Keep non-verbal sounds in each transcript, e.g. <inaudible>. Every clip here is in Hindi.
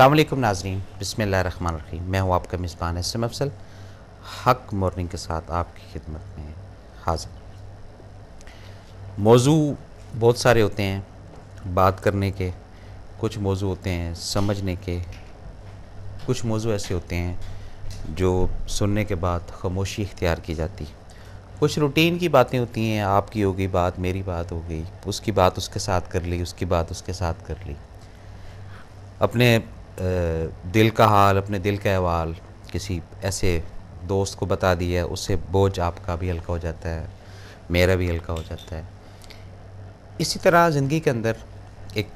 अल्लाम नाजरीन रखीम मैं हूँ आपका मेज़बान है अफसल हक मॉर्निंग के साथ आपकी खिदमत में हाजिर मौजू बहुत सारे होते हैं बात करने के कुछ मौजू होते हैं समझने के कुछ मौजू ऐसे होते हैं जो सुनने के बाद खामोशी इख्तियार की जाती कुछ रूटीन की बातें होती हैं आपकी होगी बात मेरी बात हो गई उसकी बात उसके साथ कर ली उसकी बात उसके साथ कर ली अपने दिल का हाल अपने दिल का अहवाल किसी ऐसे दोस्त को बता दिया उससे बोझ आपका भी हल्का हो जाता है मेरा भी हल्का हो जाता है इसी तरह ज़िंदगी के अंदर एक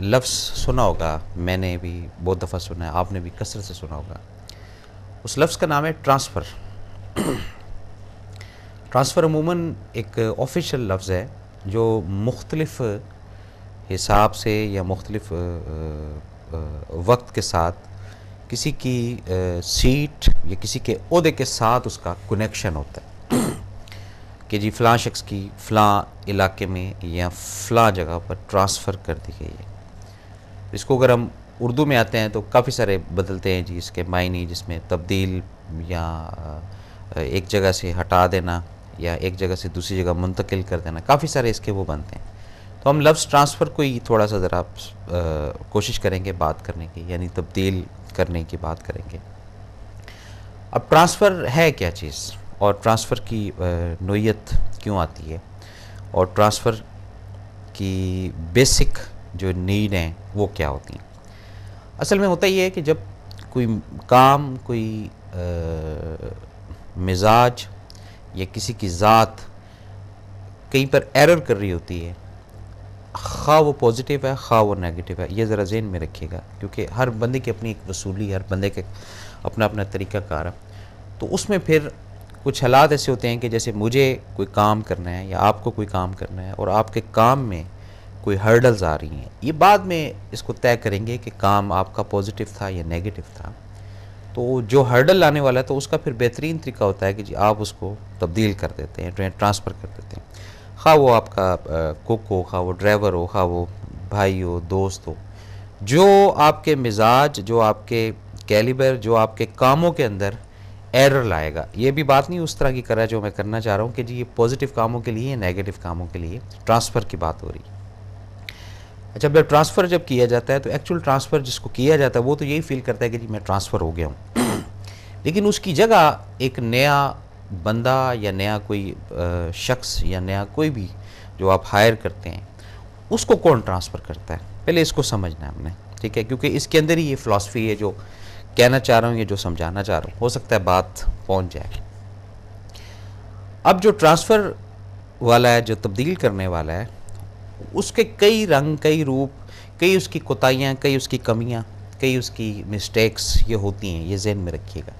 लफ्ज़ सुना होगा मैंने भी बहुत दफ़ा सुना है आपने भी कसरत से सुना होगा उस लफ्ज़ का नाम है ट्रांसफ़र <clears throat> ट्रांसफ़र अमूमन एक ऑफिशियल लफ्ज़ है जो मुख्तलफ़ हिसाब से या मुख्तलफ़ वक्त के साथ किसी की सीट या किसी के अहदे के साथ उसका कनेक्शन होता है <clears throat> कि जी फ़लाँ शख्स की फ़लाँ इलाके में या फ़लाँ जगह पर ट्रांसफ़र कर दी गई है इसको अगर हम उर्दू में आते हैं तो काफ़ी सारे बदलते हैं जी इसके मायने जिसमें तब्दील या एक जगह से हटा देना या एक जगह से दूसरी जगह मुंतकिल कर देना काफ़ी सारे इसके वो बनते हैं तो हम लफ्ज़ ट्रांसफ़र को ही थोड़ा सा ज़रा कोशिश करेंगे बात करने की यानी तब्दील करने की बात करेंगे अब ट्रांसफ़र है क्या चीज़ और ट्रांसफ़र की नोयत क्यों आती है और ट्रांसफ़र की बेसिक जो नीड हैं वो क्या होती हैं असल में होता ये है कि जब कोई काम कोई आ, मिजाज या किसी की ज़ात कहीं पर एरर कर रही होती है खा वो पॉजिटिव है खा वो नेगेटिव है ये ज़रा जेन में रखिएगा क्योंकि हर बंदे की अपनी एक वसूली हर बंदे का अपना अपना तरीका कार है तो उसमें फिर कुछ हालात ऐसे होते हैं कि जैसे मुझे कोई काम करना है या आपको कोई काम करना है और आपके काम में कोई हर्डल्स आ रही हैं ये बाद में इसको तय करेंगे कि काम आपका पॉजिटिव था या नेगेटिव था तो जो हर्डल आने वाला है तो उसका फिर बेहतरीन तरीका होता है कि जी आप उसको तब्दील कर देते हैं ट्रांसफ़र कर देते हैं खा हाँ, वो आपका कुक हो खा हाँ, वो ड्राइवर हो खा हाँ, वो भाई हो दोस्त हो जो आपके मिजाज जो आपके कैलिबर जो आपके कामों के अंदर एरर लाएगा ये भी बात नहीं उस तरह की करा जो मैं करना चाह रहा हूँ कि जी ये पॉजिटिव कामों के लिए नेगेटिव कामों के लिए ट्रांसफ़र की बात हो रही है अच्छा जब ट्रांसफ़र जब किया जाता है तो एक्चुअल ट्रांसफ़र जिसको किया जाता है वो तो यही फील करता है कि जी मैं ट्रांसफ़र हो गया हूँ <clears throat> लेकिन उसकी जगह एक नया बंदा या नया कोई शख्स या नया कोई भी जो आप हायर करते हैं उसको कौन ट्रांसफ़र करता है पहले इसको समझना है हमने ठीक है क्योंकि इसके अंदर ही ये फ़िलासफ़ी है जो कहना चाह रहा हूँ या जो समझाना चाह रहा हूँ हो सकता है बात पहुँच जाए अब जो ट्रांसफ़र वाला है जो तब्दील करने वाला है उसके कई रंग कई रूप कई उसकी कोताहियाँ कई उसकी कमियाँ कई उसकी मिस्टेक्स ये होती हैं ये जहन में रखिएगा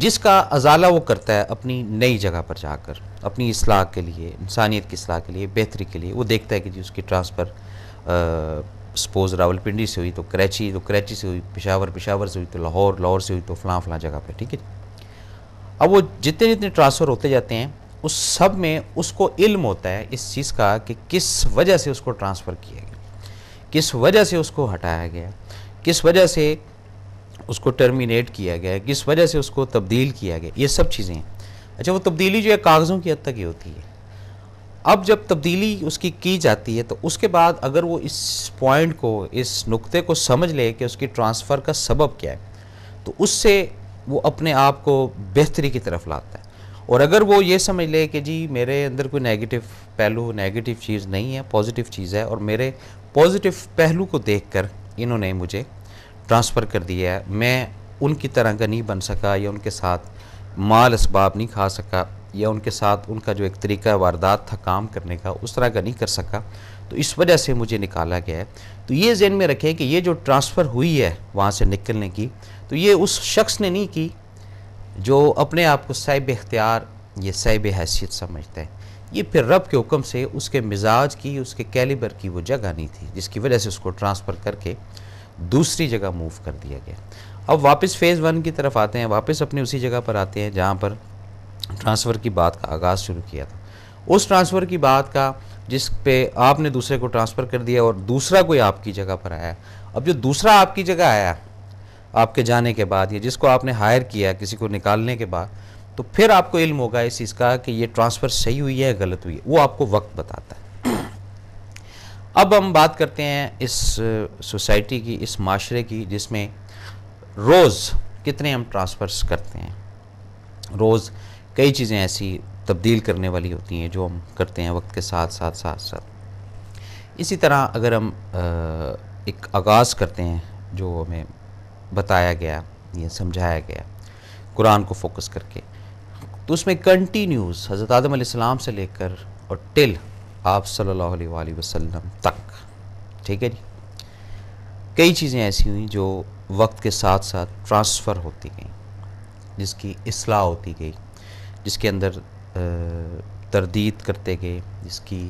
जिसका अजाला वो करता है अपनी नई जगह पर जाकर अपनी असलाह के लिए इंसानियत की असलाह के लिए बेहतरी के लिए वो देखता है कि जी उसकी ट्रांसफ़र सपोज रावलपिंडी से हुई तो कराची तो कराची से हुई पिशावर पिशावर से हुई तो लाहौर लाहौर से हुई तो फलां फलां जगह पर ठीक है अब वो जितने जितने ट्रांसफ़र होते जाते हैं उस सब में उसको इल्म होता है इस चीज़ का कि किस वजह से उसको ट्रांसफ़र किया गया किस वजह से उसको हटाया गया किस वजह से उसको टर्मिनेट किया गया किस वजह से उसको तब्दील किया गया ये सब चीज़ें हैं अच्छा वो तब्दीली जो है कागज़ों की हद तक ही होती है अब जब तब्दीली उसकी की जाती है तो उसके बाद अगर वो इस पॉइंट को इस नुक्ते को समझ ले कि उसकी ट्रांसफ़र का सबब क्या है तो उससे वो अपने आप को बेहतरी की तरफ लाता है और अगर वो ये समझ ले कि जी मेरे अंदर कोई नेगेटिव पहलू नेगेटिव चीज़ नहीं है पॉजिटिव चीज़ है और मेरे पॉजिटिव पहलू को देखकर इन्होंने मुझे ट्रांसफ़र कर दिया है मैं उनकी तरह का नहीं बन सका या उनके साथ माल इसबाब नहीं खा सका या उनके साथ उनका जो एक तरीका वारदात था काम करने का उस तरह का नहीं कर सका तो इस वजह से मुझे निकाला गया है तो ये जहन में रखें कि ये जो ट्रांसफ़र हुई है वहाँ से निकलने की तो ये उस शख्स ने नहीं की जो अपने आप को साहिब इख्तियार ये साहिब हैसियत समझते हैं ये फिर रब के हुक्म से उसके मिजाज की उसके कैलिबर की वो जगह नहीं थी जिसकी वजह से उसको ट्रांसफ़र करके दूसरी जगह मूव कर दिया गया अब वापस फेज़ वन की तरफ आते हैं वापस अपने उसी जगह पर आते हैं जहाँ पर ट्रांसफ़र की बात का आगाज़ शुरू किया था उस ट्रांसफ़र की बात का जिस पे आपने दूसरे को ट्रांसफ़र कर दिया और दूसरा कोई आपकी जगह पर आया अब जो दूसरा आपकी जगह आया आपके जाने के बाद या जिसको आपने हायर किया किसी को निकालने के बाद तो फिर आपको इल्म होगा इस चीज़ का कि ये ट्रांसफ़र सही हुई है या गलत हुई है वो आपको वक्त बताता है अब हम बात करते हैं इस सोसाइटी की इस माशरे की जिसमें रोज़ कितने हम ट्रांसफर्स करते हैं रोज़ कई चीज़ें ऐसी तब्दील करने वाली होती हैं जो हम करते हैं वक्त के साथ साथ साथ साथ इसी तरह अगर हम एक आगाज़ करते हैं जो हमें बताया गया या समझाया गया कुरान को फोकस करके तो उसमें कंटिन्यूस हज़रत आदम आसमाम से लेकर और टिल आप सल्लल्लाहु अलैहि वसल्लम तक ठीक है जी कई चीज़ें ऐसी हुई जो वक्त के साथ साथ ट्रांसफ़र होती गई जिसकी असलाह होती गई जिसके अंदर तरदीद करते गए जिसकी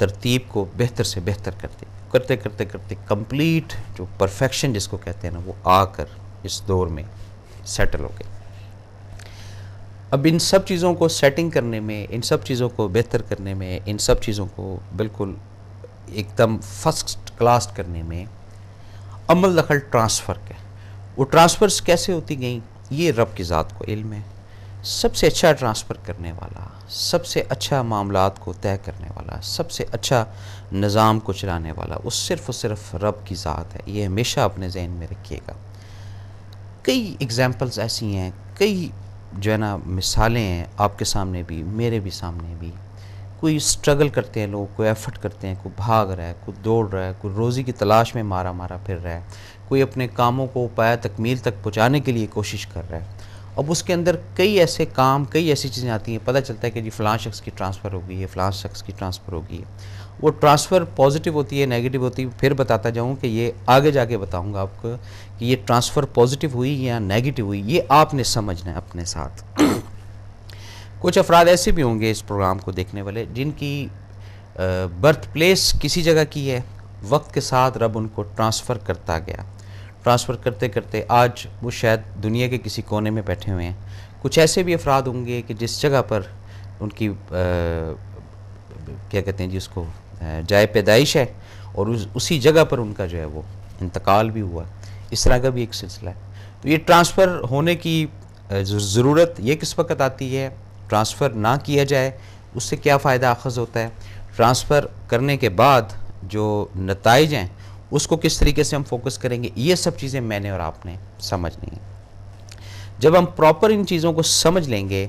तरतीब को बेहतर से बेहतर करते करते करते करते कंप्लीट जो परफेक्शन जिसको कहते हैं ना वो आकर इस दौर में सेटल हो गई अब इन सब चीज़ों को सेटिंग करने में इन सब चीज़ों को बेहतर करने में इन सब चीज़ों को बिल्कुल एकदम फर्स्ट क्लास करने में अमल दखल ट्रांसफ़र का वो ट्रांसफ़र्स कैसे होती गई ये रब की ज़ात को इल्म है सबसे अच्छा ट्रांसफ़र करने वाला सबसे अच्छा मामला को तय करने वाला सबसे अच्छा निज़ाम को चलाने वाला वो सिर्फ़ और सिर्फ रब की ज़ात है ये हमेशा अपने जहन में रखिएगा कई एग्ज़ाम्पल्स ऐसी हैं कई जो है ना मिसालें हैं आपके सामने भी मेरे भी सामने भी कोई स्ट्रगल करते हैं लोग कोई एफर्ट करते हैं कोई भाग रहा है कोई दौड़ रहा है कोई रोज़ी की तलाश में मारा मारा फिर रहा है कोई अपने कामों को पाया तकमील तक पहुँचाने के लिए कोशिश कर रहा है अब उसके अंदर कई ऐसे काम कई ऐसी चीज़ें आती हैं पता चलता है कि जी फलां शख्स की ट्रांसफ़र हो गई है शख्स की ट्रांसफ़र हो गई है वो ट्रांसफ़र पॉजिटिव होती है नेगेटिव होती है फिर बताता जाऊँ कि ये आगे जाके बताऊँगा आपको कि ये ट्रांसफ़र पॉजिटिव हुई या नेगेटिव हुई ये आपने समझना है अपने साथ <coughs> कुछ अफराद ऐसे भी होंगे इस प्रोग्राम को देखने वाले जिनकी बर्थ प्लेस किसी जगह की है वक्त के साथ रब उनको ट्रांसफ़र करता गया ट्रांसफ़र करते करते आज वो शायद दुनिया के किसी कोने में बैठे हुए हैं कुछ ऐसे भी अफराद होंगे कि जिस जगह पर उनकी आ, क्या कहते हैं जी उसको जाए पैदाइश है और उस उसी जगह पर उनका जो है वो इंतकाल भी हुआ इस तरह का भी एक सिलसिला है तो ये ट्रांसफ़र होने की ज़रूरत ये किस वक्त आती है ट्रांसफ़र ना किया जाए उससे क्या फ़ायदा अखज होता है ट्रांसफ़र करने के बाद जो नतज हैं उसको किस तरीके से हम फोकस करेंगे ये सब चीज़ें मैंने और आपने समझनी है जब हम प्रॉपर इन चीज़ों को समझ लेंगे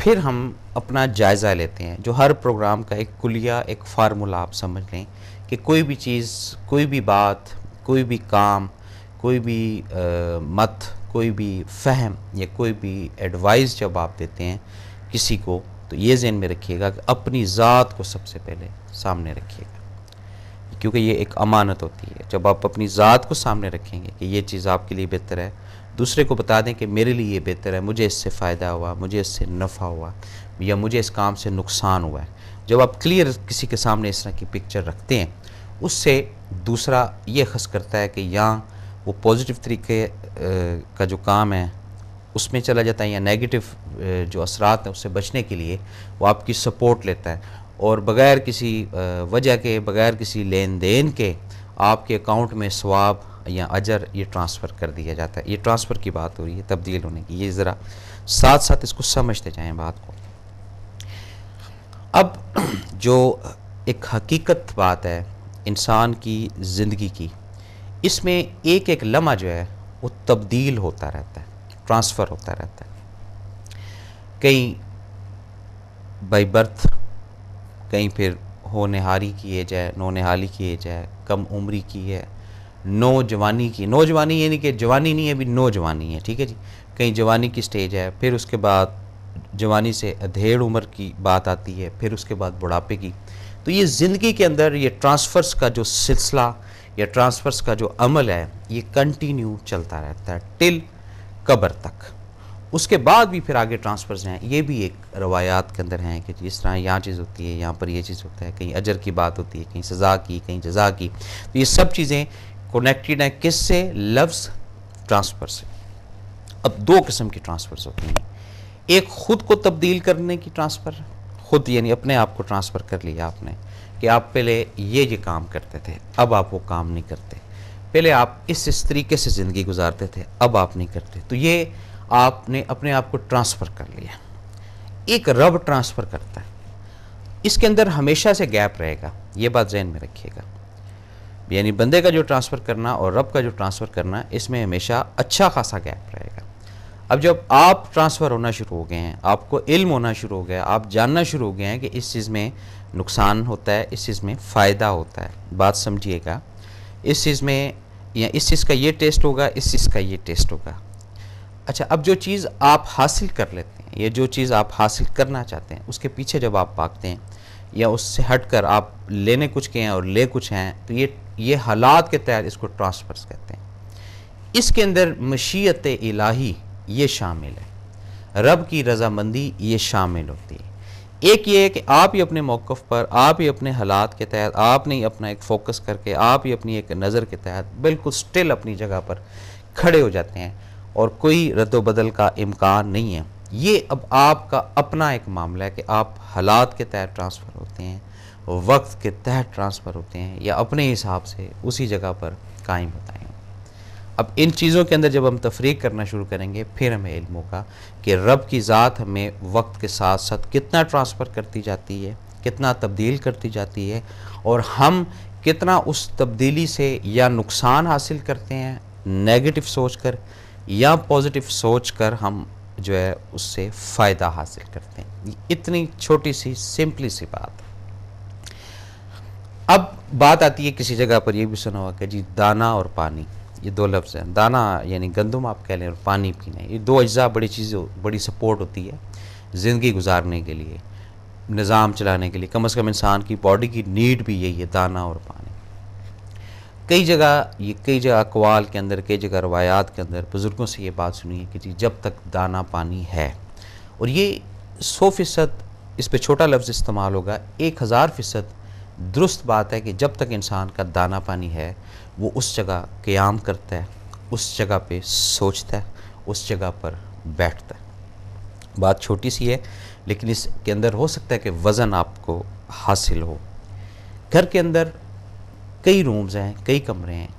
फिर हम अपना जायज़ा लेते हैं जो हर प्रोग्राम का एक कुलिया एक फार्मूला आप समझ लें कि कोई भी चीज़ कोई भी बात कोई भी काम कोई भी आ, मत कोई भी फहम या कोई भी एडवाइस जब आप देते हैं किसी को तो ये जहन में रखिएगा कि अपनी ज़ात को सबसे पहले सामने रखिएगा क्योंकि ये एक अमानत होती है जब आप अपनी ज़ात को सामने रखेंगे कि ये चीज़ आपके लिए बेहतर है दूसरे को बता दें कि मेरे लिए ये बेहतर है मुझे इससे फ़ायदा हुआ मुझे इससे नफ़ा हुआ या मुझे इस काम से नुकसान हुआ है जब आप क्लियर किसी के सामने इस तरह की पिक्चर रखते हैं उससे दूसरा ये खस करता है कि यहाँ वो पॉजिटिव तरीके का जो काम है उसमें चला जाता है या नेगेटिव जो असरात हैं उससे बचने के लिए वो आपकी सपोर्ट लेता है और बग़ैर किसी वजह के बग़ैर किसी लेन देन के आपके अकाउंट में स्वाब या अजर ये ट्रांसफ़र कर दिया जाता है ये ट्रांसफ़र की बात हो रही है तब्दील होने की ये ज़रा साथ साथ इसको समझते जाएँ बात को अब <clears throat> जो एक हकीकत बात है इंसान की ज़िंदगी की इसमें एक एक लम्हा जो है वो तब्दील होता रहता है ट्रांसफ़र होता रहता है कई बाई बर्थ कहीं फिर हो निहारी की एज है नौ निहाली की एज है कम उम्री की है नौजवानी की नौजवानी यानी कि जवानी नहीं है अभी नौजवानी है ठीक है जी कहीं जवानी की स्टेज है फिर उसके बाद जवानी से अधेड़ उम्र की बात आती है फिर उसके बाद बुढ़ापे की तो ये ज़िंदगी के अंदर ये ट्रांसफ़र्स का जो सिलसिला या ट्रांसफ़र्स का जो अमल है ये कंटिन्यू चलता रहता है टिल कबर तक उसके बाद भी फिर आगे ट्रांसफ़र्स हैं ये भी एक रवायात के अंदर हैं कि जिस तरह यहाँ चीज़ होती है यहाँ पर ये चीज़ होता है कहीं अजर की बात होती है कहीं सज़ा की कहीं जजा की तो ये सब चीज़ें कनेक्टेड हैं किस से लफ्ज़ ट्रांसफ़र से अब दो किस्म की ट्रांसफ़र्स होती हैं एक ख़ुद को तब्दील करने की ट्रांसफ़र ख़ुद यानी अपने आप को ट्रांसफ़र कर लिया आपने कि आप पहले ये ये काम करते थे अब आप वो काम नहीं करते पहले आप इस इस तरीके से ज़िंदगी गुजारते थे अब आप नहीं करते तो ये आपने अपने आप को ट्रांसफ़र कर लिया एक रब ट्रांसफ़र करता है इसके अंदर हमेशा से गैप रहेगा ये बात जहन में रखिएगा यानी बंदे का जो ट्रांसफ़र करना और रब का जो ट्रांसफ़र करना इसमें हमेशा अच्छा खासा गैप रहेगा अब जब आप ट्रांसफ़र होना शुरू हो गए हैं आपको इल्म होना शुरू हो गया आप जानना शुरू हो गए हैं कि इस चीज़ में नुकसान होता है इस चीज़ में फ़ायदा होता है बात समझिएगा इस चीज़ में या इस चीज़ का ये टेस्ट होगा इस चीज़ का ये टेस्ट होगा अच्छा अब जो चीज़ आप हासिल कर लेते हैं या जो चीज़ आप हासिल करना चाहते हैं उसके पीछे जब आप भागते हैं या उससे हटकर आप लेने कुछ के हैं और ले कुछ हैं तो ये ये हालात के तहत इसको ट्रांसफर्स कहते हैं इसके अंदर मशीत इलाही ये शामिल है रब की रजामंदी ये शामिल होती है एक ये है कि आप ही अपने मौक़ पर आप ही अपने हालात के तहत आपने ही अपना एक फ़ोकस करके आप ही अपनी एक नज़र के तहत बिल्कुल स्टिल अपनी जगह पर खड़े हो जाते हैं और कोई रद्द बदल का इम्कान नहीं है ये अब आपका अपना एक मामला है कि आप हालात के तहत ट्रांसफ़र होते हैं वक्त के तहत ट्रांसफ़र होते हैं या अपने हिसाब से उसी जगह पर कायम होता है अब इन चीज़ों के अंदर जब हम तफरीक करना शुरू करेंगे फिर हमें इल्म होगा कि रब की ज़ात हमें वक्त के साथ साथ कितना ट्रांसफ़र करती जाती है कितना तब्दील करती जाती है और हम कितना उस तब्दीली से या नुकसान हासिल करते हैं नेगेटिव सोच कर या पॉजिटिव सोच कर हम जो है उससे फ़ायदा हासिल करते हैं इतनी छोटी सी सिंपली सी बात अब बात आती है किसी जगह पर यह भी सुना हुआ कि जी दाना और पानी ये दो लफ्ज़ हैं दाना यानी गंदम आप कह लें और पानी पीना ये दो अज्जा बड़ी चीज़ें बड़ी सपोर्ट होती है ज़िंदगी गुजारने के लिए निज़ाम चलाने के लिए कम अज़ कम इंसान की बॉडी की नीड भी यही है दाना और पानी कई जगह ये कई जगह अकवाल के अंदर कई जगह रवायात के अंदर बुज़ुर्गों से ये बात सुनी है कि जी जब तक दाना पानी है और ये सौ फ़ीसद इस पर छोटा लफ्ज़ इस्तेमाल होगा एक हज़ार फ़ीसद दुरुस्त बात है कि जब तक इंसान का दाना पानी है वो उस जगह क़्याम करता है उस जगह पे सोचता है उस जगह पर बैठता है बात छोटी सी है लेकिन इसके अंदर हो सकता है कि वज़न आपको हासिल हो घर के अंदर कई रूम्स हैं कई कमरे हैं